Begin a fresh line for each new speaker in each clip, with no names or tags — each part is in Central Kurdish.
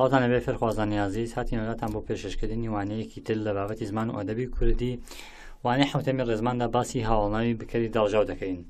سڵاتان لەبێ فێرخوازانیازی ساتی نەداتان بۆ پێششکردنی وانەیەکی تر لە بابەتی زمان و ئەدەبی کوردی وانەی حوتەمی ڕێزماندا باسی هاوڵناوی بکەری داژاو دەکەین.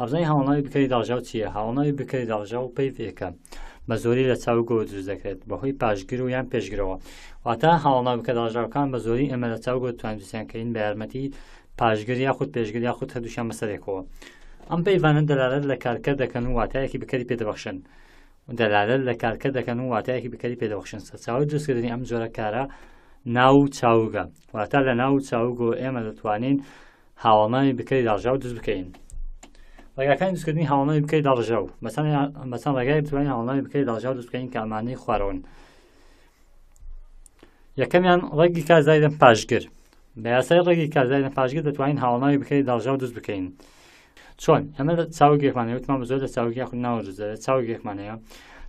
ئەبزای هاوڵناوی بکەری داژاو چییە؟ هاوڵناوی بکەری داژاو پێی پێکە. بە زۆری لە چاو گۆ دروست دەکرێت بەهۆی پاشگیر و یان پێشگرەوە واتە هاوڵنا بکە داژاوکان بە زۆری ئەمە لە چاو گۆ توانوسیانکەین بە یارمەتی پاشگر یاخود پێشگر یاخود هەدووشان مەسەرێکەوە ئەم پەیوانە دەلارەت لە کارکە دەکەن و واتایەکی بکەری پێدەبخشن دەلالە لە کارکە دەکەن و واتایەکی بکەری پێدەخشن چاوی دروستکردنی ئەم جۆرە کارە ناو چاوگە واتە لە ناو چاوگۆ ئێمە دەتوانین هاوڵمانی بکەی داژاو دروست بکەین ڕێگاکان دروستکردنی هاوڵمانی بکەی داژاو مەسان ڕێگای بتوانین هاوڵانی بکەی داژاو دروستکەین کامانەی خوارەوەن یەکەمیان ڕێگی کازایدن پاشگر بە یاسای ڕێگی کازایدن پاشگر دەتوانین هاوڵمانی بکەی داژاو دروست بکەین. چۆن ئەمە چاو گێکمانەیە وتمان زۆر لە چاوکی خود ناوەزە چاو گێکمانەیە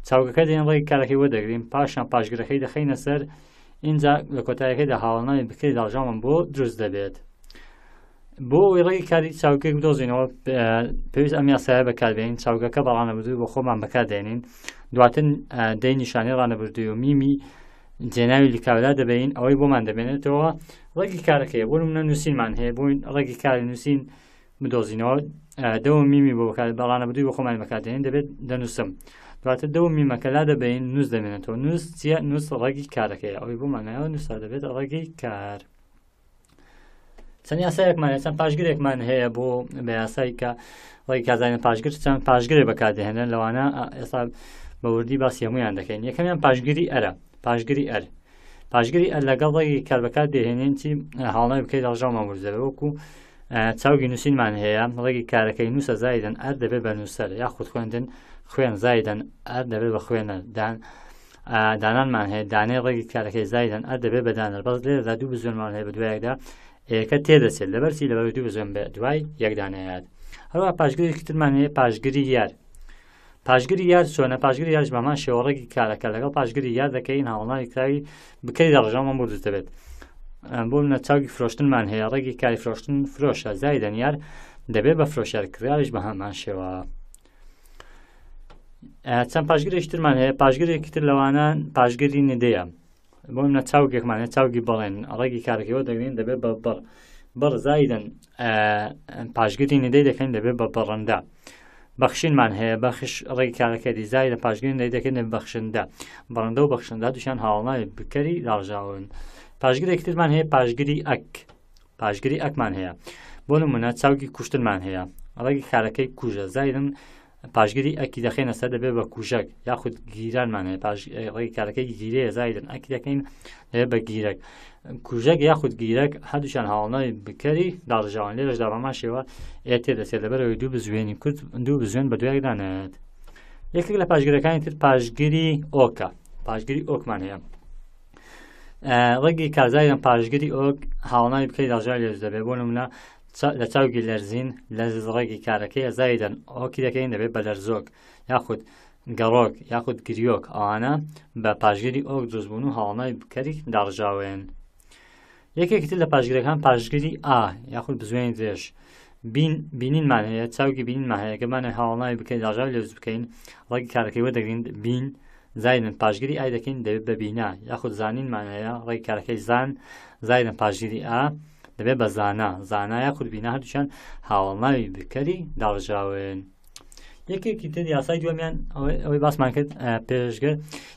چاوکەکە دێن ڕێی کارەکەی وە دەگرین پاشان پاشگرەکەی دەخینە سەر اینجا لە کۆتایەکەیدا هاوڵناوی بکەی داژامان بۆ دروست دەبێت بۆ ئەوی ڕێی کاری چاوکێک بدۆزینەوە پێویست ئەم یاسایە بەکاربێنین چاوکەکە بەڕانەبردووی بۆ خۆمان بەکاردێنین دواتن دەی نیشانی ڕانەبردووی و میمی جێناوی لیکاودا دەبین ئەوەی بۆمان دەبێنێتەوە ڕێکی کارەکەی بۆ منە نووسینمان هەیە بووین ڕێکی کاری نووسین بدۆزینەوە دەو میمی بۆ بکات بەڵانە بدوی بە خۆمان بەکاتێن دەبێت دەنووسم دواتە دەو میمەکەلا دەبین نووس دەمێنێتەوە نووس چە نووس ڕێگی کارەکەی ئەوی بۆمانایەوە نووسا دەبێت ڕێگەی کار. چەند یاسایەکمان چەند پاشگرێکمان هەیە بۆ بە یاسایی کە ڕێی کازانە پاشگر چەند پاشگرێ بەکاتێنن لەوانە ئێستا بەوردی باسی هەمویان دەکەین یەکەمیان پاشگیری ئەرە پاشگیری ئەر پاشگیری ئەر لەگەڵ ڕێگی کاربکات دێهێنین چی هاڵنای بکەیت لەژاو مامورزەوەکو چاوگی نووسینمان هەیە مڵێکی کارەکەی نووسە زایدن ئەر دەبێت بە نووسەر یا خود خوێندن خوێن زایدن ئەر دەبێت بە خوێنەردان دانانمان هەیە دانێ ڕێگی کارەکەی زایدن ئەر دەبێت بەدانەر بەس لێدا دوو بزۆنمان هەیە بە دوایەکدا ئێکە تێدەچێت لەبەرچی لەبەر دوو بزۆن بێ دوای یەکدانەیەات هەروە پاشگری ترمان هەیە پاشگیری یار پاشگیری یار چۆنە پاشگیری یارش بەمان شێوەڕێکی کارەکە لەگەڵ پاشگیری یار دەکەین هاوڵانی کراوی بکەی دەڕژەمان بردت دەبێت بۆ منە چاوی فرۆشتنمان هەیە ڕێگی کاری فرۆشتن فرۆشە زای دەنیار دەبێت بە فرۆشارکراریش بە هەمان شێوە چەند پاشگرێکترمان هەیە پاشگرێکتر لەوانان پاشگری ندەیە بۆ منە چاوگێکمان هەیە چاوگی بڵێن ڕێگی کارەکەەوە دەگرین دەبێت بە بڕ بڕ زایدن پاشگری ندەی دەکەین دەبێت بە بڕندا. بەخشینمان هەیە بەخش ڕێی کارەکە دیزای لە پاشگرین لە دەکەن بەخشندا بڕندە و بەخشندا دوشان هاوڵناوی بکەری داژاون پاشگرێکترمان هەیە پاشگیری ئەک پاشگیری ئەکمان هەیە بۆ نمونە چاوکی کوشتنمان هەیە ڕێگی کارەکەی کوژە زایدن پاشگیری ئەکی دەخێنە سەر دەبێت بە کوژەک یاخود گیرانمان هەیە ڕێگی کارەکەی گیرەیە زایدن ئەکی دەکەین دەبێت بە گیرەک کوژەک یاخود گیرەک هەردووشان هاوڵناوی بکەری داڕژاوان لێرەش داڕماشەوە ئێتێ دەسێت لەبەرەوەی دوو بزوێنی کورد دوو بزوێن بە دوایەکدانێت یەکێک لە پاشگیرەکانی تر پاشگیری ئۆکە پاشگیری ئۆکمان هەیە ڕێگی کازایان پاشگیری ئۆک هاوڵناوی بکەی داژای لێژ دەبێت بۆ منە لە چاوگی لەرزین لە ڕێگی کارەکەی ئەزایدەن ئۆکی دەکەین دەبێت بە لەرزۆک یاخود گەڕۆک یاخود گریۆک ئەوانە بە پاشگیری ئۆک دروستبوون و هاوڵناوی بکەری داڕژاوێن یەکێکتر لە پاشگرەکان پاشگیری ئا یاخود بزوێن درێژ بینینمان هەیە چاوکی بینینمان هەیە گەمانە هاوڵناوی بکەین داژای لێز بکەین ڕێگی کارەکەی وەدەگرین بین زایرن پاشگیری ئای دەکەین دەبێت بەبینا یاخود زانینمان هەیە ڕێی کارەکەی زان زایرن پاشگیری ئا دەبێت بە زانا زانا یاخود بینا هەردووچیان هاوڵناوی بکەری داڵژاون یەکێکی تر یاسای دووەمیان ئەوەی باسمان کرد پێشگر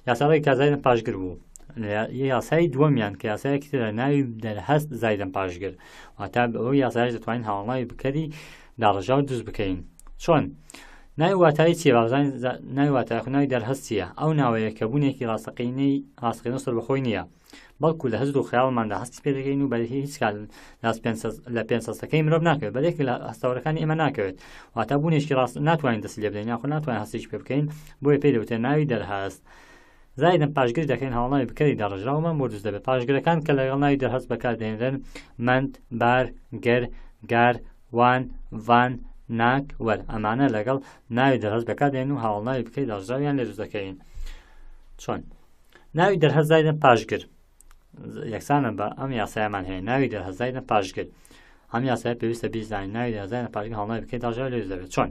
یاساڕێک کا زایرن پاشگر بوو یاسای دووەمیان کە یاسایەکی تر ناوی دەرهەست زایدەم پاشگر واتا ئەو یاسایش دەتوانین هاوڵناوی بکەری داڕژاو دروست بکەین چۆن؟ ناوی واتای چێبازان ناوی واتایخناوی دەرهستیە ئەو ناوەیە کە بوونێکی ڕاستەقینەی ڕاستقینە سەر بەخۆی نییە بەڵکو لە هەزد و خیاڵماندا هەستی پێدەگەین و بەهی هیچ کات لە پێسەستەکەی مرۆڤ ناکەوێت بەلێک لە ئەستاورەکانی ئێمە ناکەوێت واتا بوونێکی ڕاست ناتوانین دەسی لێ بدەین یاخۆ ناتوانین هەستیش پێ بکەین بۆیە پێ دەوتێ ناوی دەرهاست. زایدن پاشگر دەکەین هەڵناوی بکەی دەڕژراومە مردوز دەبێت پاشگرەکان کە لەگەڵ ناوی دەرهەست بەکاردێنرن مند بار گەر گار وان ڤان ناک وەر ئەمانە لەگەڵ ناوی دەرهەز بەکارێن و هاوڵناوی بکەیت داژاویان لە دەکەین چۆن ناوی دەرهەزدایە پاشگر یەکسانە بە ئەم یاسایمان هەیە ناوی دەرهەزدایە پاشگر ئەم یاسای پێویستە بیزانانی ناوی دەزانە پارگە هەڵناوی بکەیت داژاو لێ دەبێت چۆن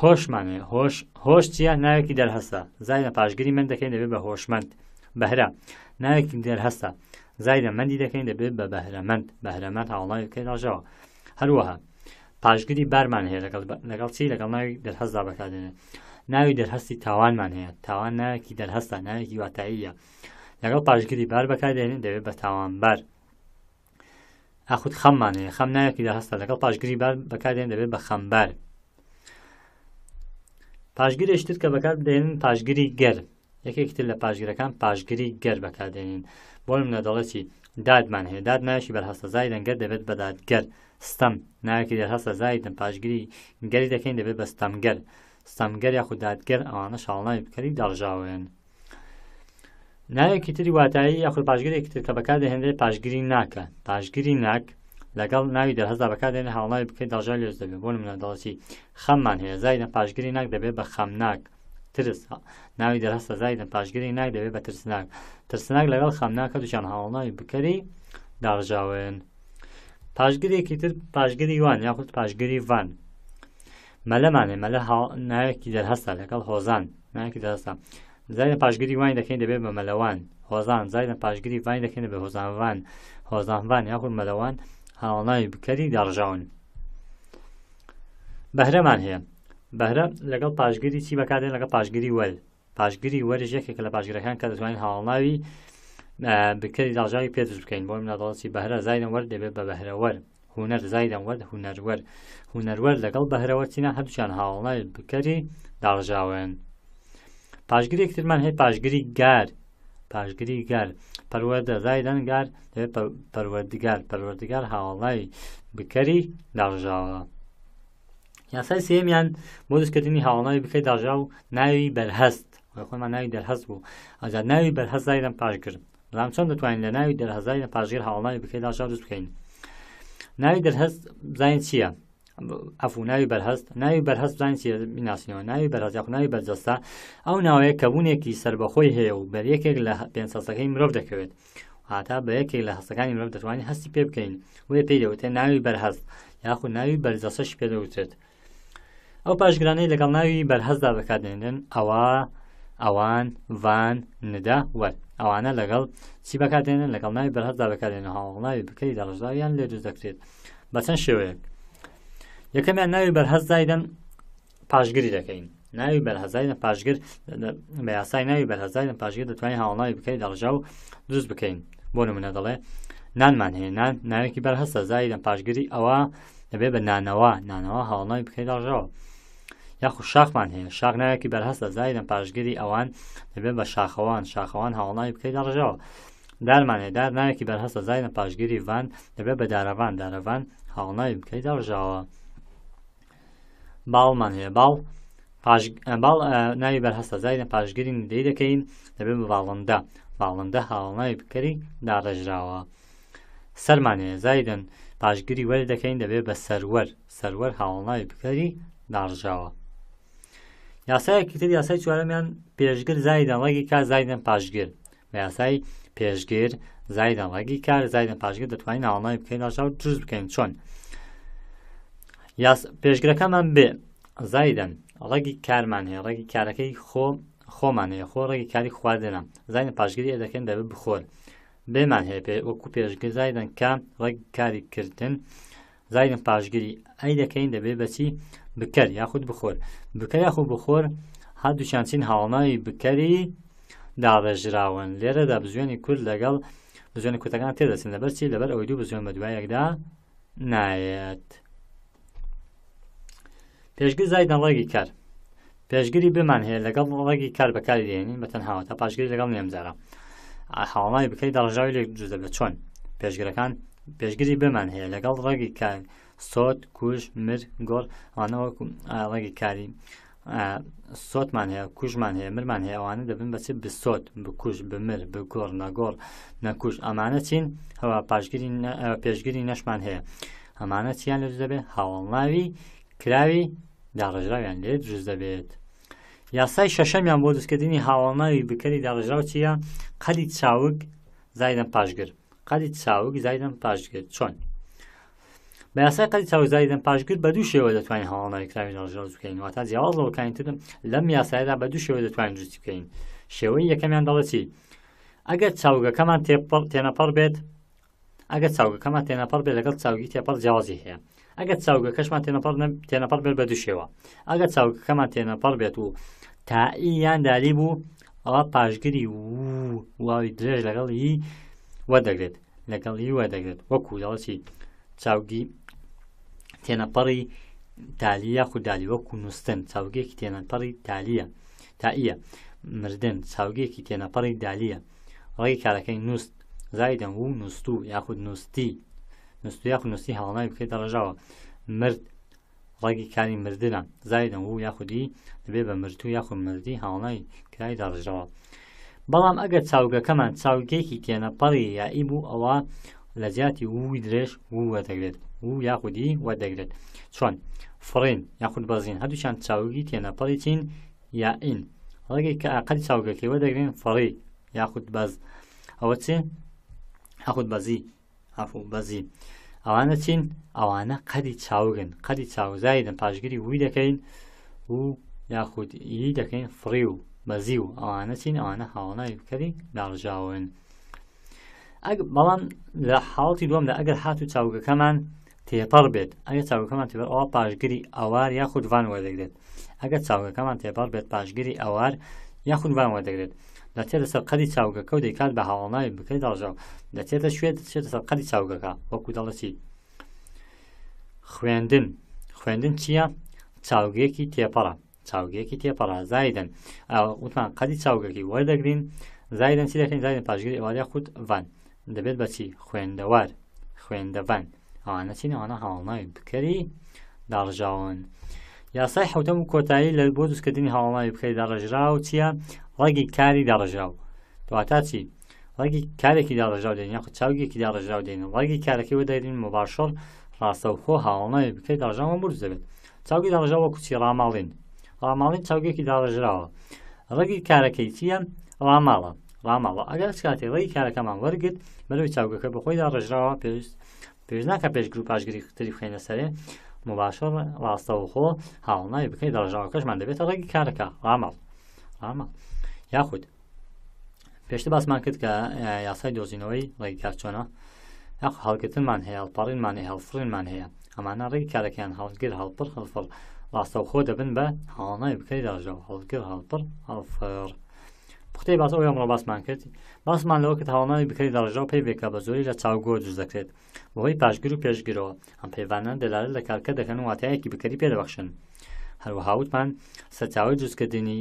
هۆشمانێ هۆش هۆش چیە ناوێکی دەرهەستا زایە پاشگیری من دەکەین دەبێت بە هۆشمەند بەهرا ناوێکی دەرهەستا زایدە مندی دەکەین دەبێت بە بەهرەمەند بەهرەمەند هاوڵاوی بکەیت داژەوە هەروەها پاشگیری بارمان هەیە لەگەڵ لەگەڵ چی لەگەڵ ناوی دەرهەزدا بەکارێنێت ناوی دەرهەستی تاوانمان هەیە تاوان نایەکی دەرهەستا نایەکی واتاییە لەگەڵ پاشگیری بار بەکارێنێت دەوێت بە تاوانبار ئاخود خەممان هەیە خەم نایەکی دەهستا لەگەڵ پاشگیری بار بەکارێن دەبێت بە خەمبار پاشگیری شتر کە بەکار بدێنن پاشگیری گەر یەکێکتر لە پاشگیرەکان پاشگیری گەر بەکاردێنین بۆ منە دەڵەتی دادمان هەیە داد نایشی بەرهەستەزای دەنگەر دەبێت بەدادگەر. ستەم ناوێکی دەستا سەزایتن پاشگیری گەری دەکەین دەبێت بە ستەمگەر ستەمگەر یا خوددادگەر ئەوانە شاڵناوی بکەری داڵژاوێن ناوێکی تری واتایی یاخود پاشگیرێکی تر کە بەکار دەهێنێت پاشگیری ناکە پاشگیری ناک لەگەڵ ناوی دەرهەزدا بەکارێنە هاوڵاوی بکەیت داژای لێز دەبێت بۆ منەداڵی خەممان هەیە زایدە پاشگیری ناک دەبێت بە خەم ناک ترس ناوی دەرهستە زایدە پاشگیری ناک دەبێت بە ترسناک ترسناک لەگەڵ خەمناکە دوچان هاوڵاوی بکەری داڕژاوێن. پاشگرێکی تر پاشگەری وان یاخود پاشگەری ڤان مەلەمانێ مەلە نایەکی دەرهستا لەگەڵ هۆزان نایەکی دەستا زای لە پاشگیری وای دەکەین دەبێت بە مەلەوان هۆزان زای لە پاشگیری وای دەکەین بە هۆزانوان هۆزانوان یاخود مەلەوان هاوڵناوی بکەری دەڕژاون بەهرەمان هەیە بەهرە لەگەڵ پاشگیری چی بەکاتێن لەگە پاشگیری وەل پاشگیری وەرج یەکێک لە پاشگیرەکان کە دەتوانین هاوڵناوی بکەی داژاوی پێ دروست بکەین بۆ مناداڵی بەهرە زایدە وەر دەبێت بە بەهرەوەەر هوەر زایدە وەر هوەرەر هوەرەر لەگەڵ بەهرەوەتینا هەردووچیان هاوڵای بکەری داڕژاوێن پاشگرێکترمان هەیە پاشگیری گار پاشگیری گار پەروەدە زایدەن گار دەبێت پەروەردگار پەروەردگار هاوڵای بکەری داڕژاوە. یاسای سێمیان بۆ دەستکردنی هاوڵاوی بکەی داژاو ناوی بەرهەست خۆمان ناوی دەرهەست بوو ئەجا ناوی بەرهەست زایدەن پاشگرن بەڵام چۆن دەتوانین لە ناوی دەرهەزای لە پاژیر هاوڵناوی بکەیدا شارز بکەین ناوی دەرهەست زین چییە؟ ئەفو ناوی بەرهەست ناوی بەرهەست زان بیناسیەوە ناوی بەرهەزیاق ناوی بەرجەستا ئەو ناوەیە کەبوونێکی سربەخۆی هەیە و بەر یەکێک لە پێنجەکەی مرۆڤ دەکەوێت هاتا بە یەکێک لە هەستەکانی مرۆڤ دەتوانین هەستی پێ بکەین وێ پێیەوتێ ناوی بەرهەست یاخود ناوی بەرجەسەش پێدەوتێت ئەو پاشگرانەی لەگەڵ ناوی بەرهەزدا بەکاتێنن ئەوە ئەوان ڤان ندا وەر ئەوانە لەگەڵ چی بەکاتێنن لەگەڵ ناوی بەرهەردا بەکارێنە هاوڵناوی بکەی دەڕژداویان لێ دروست دەکرێت بە چەند شێوەیەک یەکەمیان ناوی بەرهەزدایدەن پاشگیری دەکەین ناوی بەرهەزایە پاشگر بە یاسای ناوی بەرهەزایە پاشگر دەتوانین هاوڵناوی بکەی دەڕژا و دروست بکەین بۆ نمونە دەڵێ نانمان هەیە نان ناوێکی بەرهەستە زایدەن پاشگیری ئەوە دەبێ بە نانەوە نانەوە هاوڵناوی بکەی دەڕژەوە یاخو شاخمان هەیە شاخنایەکی بەرهەست لە زایدن پاشگیری ئەوان دەبێت بە شاخەوان شاخەوان هاوڵای بکەیت لە ڕژەوە دارمانێ دار نایەکی بەرهەست لە زایدن پاشگیری ڤان دەبێت بە دارەوان دارەوان هاوڵای بکەیت لە ڕژاوە باڵمان هەیە باڵ باڵ ناوی بەرهەستە زایدن پاشگیری ندەی دەکەین دەبێت باڵندا باڵندە هاوڵای بکەری داڕێژراوە سەرمانەیە زایدن پاشگیری وەر دەکەین دەبێت بە سەروەر سەروەر هاوڵای بکەری داڕژاوە یاسایەکی تر یاسای چوارەمیان پێشگر زایدانڵێکی کار زایدن پاشگر بە یاسای پێشگر زایدانڵێکی کار زایدن پاشگر دەتوانین ناوەڵی بکەین ناژاو دروست بکەین چۆن پێشگرەکەمان بێ زایدن ڕێگی کارمان هەیە ڕێگی کارەکەی خۆ خۆمان هەیە خۆ ڕێگی کاری خواردێنە زایدن پاشگیری دەکەن دەبێت بخۆر بێمان هەیە پێ وەکو پێشگر زایدن کام ڕێگی کاریکردن زایدن پاشگیری ئەی دەکەین دەبێت بەچی بکەر یاخود بخۆر بکە یاخۆ بخۆر هەردووشان چین هاوڵناوی بکەری داڕێژراون لێرەدا بزوێنی کورد لەگەڵ بزوێنی کوتەکان تێدەچن لەبەر چی لەبەر ئەوەی دوو بزوێن بە دوایەکدا نایەت پێشگر زای دەڵێگی کار پێشگیری بمان هەیە لەگەڵ ڕێگی کار بەکاری دێنین بە تەنهاوە تا پاشگیری لەگەڵ نێمجارە هاوڵناوی بکەی دەڕژاوی لێک جوزە بە چۆن پێشگرەکان پێشگیری بمان هەیە لەگەڵ ڕێگی کار سۆت کوژ مر گۆڵ ئەوانە وەکو ئاڵەگی کاری سۆتمان هەیە کوژمان هەیە مرمان هەیە ئەوانە دەبن بەچی بسۆت بکوژ بمر بگۆڕ نەگۆڕ نەکوژ ئەمانە چین هەوا پاشگیری پێشگیری نەشمان هەیە ئەمانە چیان لە دەبێت هاوڵناوی کراوی داڕژراویان لێ دروست دەبێت یاسای شەشەمیان بۆ دروستکردنی هاوڵناوی بکەری داڕژراو چییە قەلی چاوک زایدەم پاشگر قەلی چاوک زایدەم پاشگر چۆن بە یاسای قەتی چاوزاریدن پاشگر بە دوو شێوە دەتوانین هەڵانەکراوی ناژڕز بکەین واتە جیاواز لەوەکانی ترم لەم یاسایدا بە دوو شێوە دەتوانین جوتی بکەین شێوەی یەکەمیان دەڵەچی ئەگەر چاوگەکەمان تێپڕ تێنەپەڕ بێت ئەگە چاوگەکەمان تێنەپەر بێت لەگەڵ چاوگی تێپەر جیازی هەیە ئەگە چاوگە کەشمان تێنەپەر تێنەپەر بێت بە دووشێوە ئەگە چاوگەکەمان تێنەپەر بێت و تائییان دالی بوو ئەوە پاشگیری و واوی درێژ لەگەڵ هی وە دەگرێت لەگەڵ هی وە دەگرێت وەکو دەڵەسی چاوگی تێنەپەڕی تالیە خوددالی وەکو نووسن چاوگێکی تێنەپەڕی تالیە تائە مردن چاوگێکی تێنەپەڕی دالیە ڕێی کارەکەی نووست زایدەم و نووسست و یاخود نووستی نووسست یاخود نووسی هەڵناوی بکەێتە ڕژاوە مرد ڕێگی کاری مردنە زایدەم و یاخودی دەبێ بە مرد و یاخود مردی هاڵنای کرای داڕژەوە بەڵام ئەگەر چاوگەکەمان چاوگێکی تێنەپەڕی یائی بوو ئەوە لە زیاتی ووی درێژ ووە دەگرێت و یاخودی وە دەگرێت چۆن فڕین یاخود بەزین هەردووچان چاوگی تێنەپەڵی چین یا ئین ڕێگەی کە ئاقەتی چاوگەکەی وە دەگرین فڕی یاخود بەز ئەوە چێ یاخود بەزی هەفوو بەزی ئەوانە چین ئەوانە قەدی چاوگن قەدی چاوزایدن پاشگیری ووی دەکەین و یاخودی دەکەین فڕی و بەزی و ئەوانە چین ئەوانە هاوڵای بکەری داڕژاون. بەڵام لە حاڵی دووەمدا ئەگەر هات و چاوگەکەمان تێپەڕ بێت ئەگە چاوگەکەمان تێبەر ئەوە پاشگیری ئەوار یا خودوان وەدەگرێت ئەگەر چاوگەکەمان تێپەڕ بێت پاشگیری ئەوار یا خودوان وەدەگرێت دەچێتە سەر قەدی چاوگەکە و دەیکات بە هاوڵناوی بکەیت داژاو دەچێتە شوێت دەچێتە سەر قەدی چاوگەکە وەکو دەڵەچی خوێندن خوێندن چییە چاوگەیەکی تێپەڕە چاوگەیەکی تێپەڕە زایدن ئەو وتمان قەدی چاوگەکی وەردەگرین زایدن چی دەکەین زایدن پاشگیری ئەواریا خودوان دەبێت بەچی خوێندەوار خوێندەبەن ئەوانە چینەوانە هاوڵناوی بکەری داڕژاون یاسای حوتەم و کۆتایی لە بۆ دوستکردنی هاوڵناوی بکەی داڕژرا و چییە ڕێگی کاری داڕژاو دواتە چی ڕێگی کارێکی داڕژاو دێن یاخ چاوگێکی داڕژاو دێن ڕێگی کارەکەی دەرین مباشڕ ڕاستەوخۆ هاوڵناوی بکەی داژاوە مرز دەبێت چاوگی داڕژاوە کوچی ڕاماڵین ڕاماڵین چاوگێکی داڕژراوە ڕێگی کارەکەی چییە ڕاماڵە ڕاماوە ئەگەر کاتێەوەی کارەکەمان وەرگت بەروی چاوگەکە بەخۆیدا ڕژراوە پێویست پێویست ناکە پێش گروپ پاشگیری تری خوێنە سەرێ مباشر ڕاستەوەخۆ هاڵناوی بکەیت دەڕژاوەکەشمان دەبێتە ڕێگی کارەکە ڕامەڵ ڕامەڵ یاخود پێشتە باسمان کرد کە یاسای دۆزینەوەی ڕێگی کارچۆنە یاخ هەڵگرتنمان هەیە هەڵپارڕینمانە هەڵفرینمان هەیە ئەمانە ڕێگی کارەکەیان هەڵگر هەڵپڕ هەڵفڕ ڕاستەوخۆ دەبن بە هاڵنای بکەی داژەوە هەڵگر هەڵپڕ هەڵفر. پختەی باز ئەو ئەمڕۆ باسمان کرد باسمان لەوە کە تاوامانی بکەی دەڕژە و پێی بێکە بە زۆری لە چاوگۆ دروست دەکرێت بەهۆی پاشگر و پێشگرەوە ئەم پەیوانە دەلالە لە کارکە دەکەن واتایەکی بکەری پێدەبخشن هەروەها وتمان سەرچاوی دروستکردنی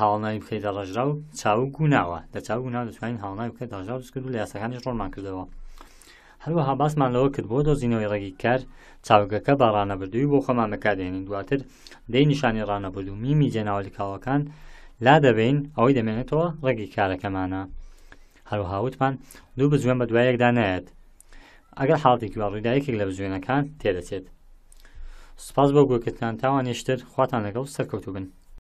هاڵناوی بکەی دەڕژرا و چاو گوناوە لە چاو گونا دەتوانین هاڵناوی بکە دەژا دروستکرد و لە یاسەکانی ڕۆڵمان کردەوە هەروەها باسمان لەوە کرد بۆ دۆزینەوەی ڕێگی کار چاوگەکە بە ڕانەبردووی بۆ خەمان بەکاردێنین دواتر دەی نیشانی ڕانەبرد و میمی جێناوەلیکاوەکان لا دەبین ئەوەی دەمێنێتەوە ڕێگی کارەکەمانە هەروەها وتمان دوو بزوێن بە دوایەکدا نەیەت ئەگەر حڵاتێکی واڕوودایەکێک لە بزوێنەکان تێدەچێت سپاس بۆ گوکردان تاوانێشتر خواتان لەگەڵ سەرکەوتو بن